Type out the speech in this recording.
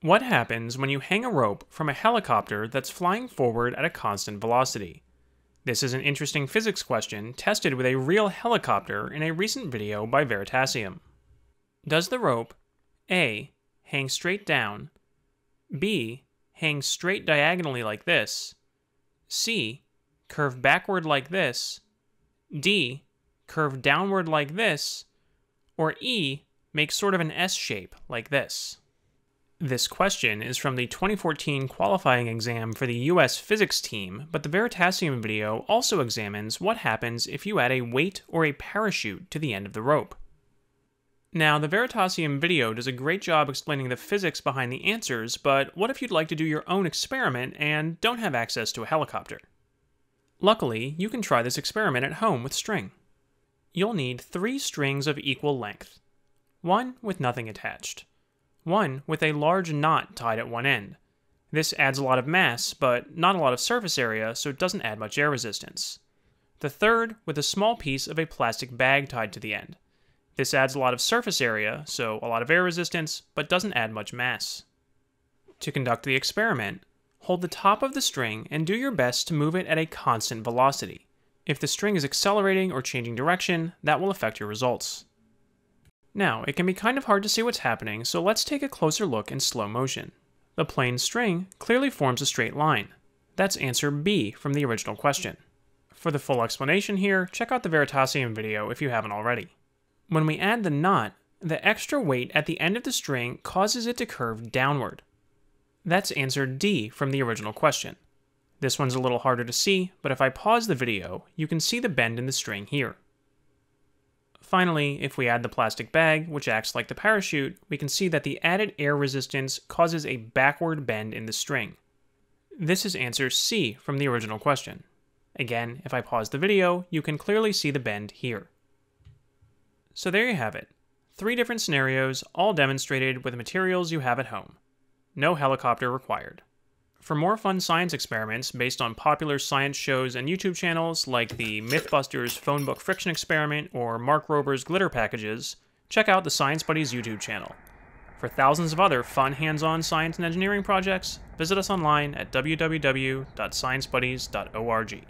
What happens when you hang a rope from a helicopter that's flying forward at a constant velocity? This is an interesting physics question tested with a real helicopter in a recent video by Veritasium. Does the rope A. hang straight down, B. hang straight diagonally like this, C. curve backward like this, D. curve downward like this, or E. make sort of an S shape like this? This question is from the 2014 qualifying exam for the US physics team, but the Veritasium video also examines what happens if you add a weight or a parachute to the end of the rope. Now, the Veritasium video does a great job explaining the physics behind the answers, but what if you'd like to do your own experiment and don't have access to a helicopter? Luckily, you can try this experiment at home with string. You'll need three strings of equal length, one with nothing attached one with a large knot tied at one end. This adds a lot of mass, but not a lot of surface area, so it doesn't add much air resistance. The third with a small piece of a plastic bag tied to the end. This adds a lot of surface area, so a lot of air resistance, but doesn't add much mass. To conduct the experiment, hold the top of the string and do your best to move it at a constant velocity. If the string is accelerating or changing direction, that will affect your results. Now, it can be kind of hard to see what's happening, so let's take a closer look in slow motion. The plain string clearly forms a straight line. That's answer B from the original question. For the full explanation here, check out the Veritasium video if you haven't already. When we add the knot, the extra weight at the end of the string causes it to curve downward. That's answer D from the original question. This one's a little harder to see, but if I pause the video, you can see the bend in the string here. Finally, if we add the plastic bag, which acts like the parachute, we can see that the added air resistance causes a backward bend in the string. This is answer C from the original question. Again, if I pause the video, you can clearly see the bend here. So there you have it. Three different scenarios, all demonstrated with materials you have at home. No helicopter required. For more fun science experiments based on popular science shows and YouTube channels like the Mythbusters phone book friction experiment or Mark Rober's glitter packages, check out the Science Buddies YouTube channel. For thousands of other fun hands-on science and engineering projects, visit us online at www.sciencebuddies.org.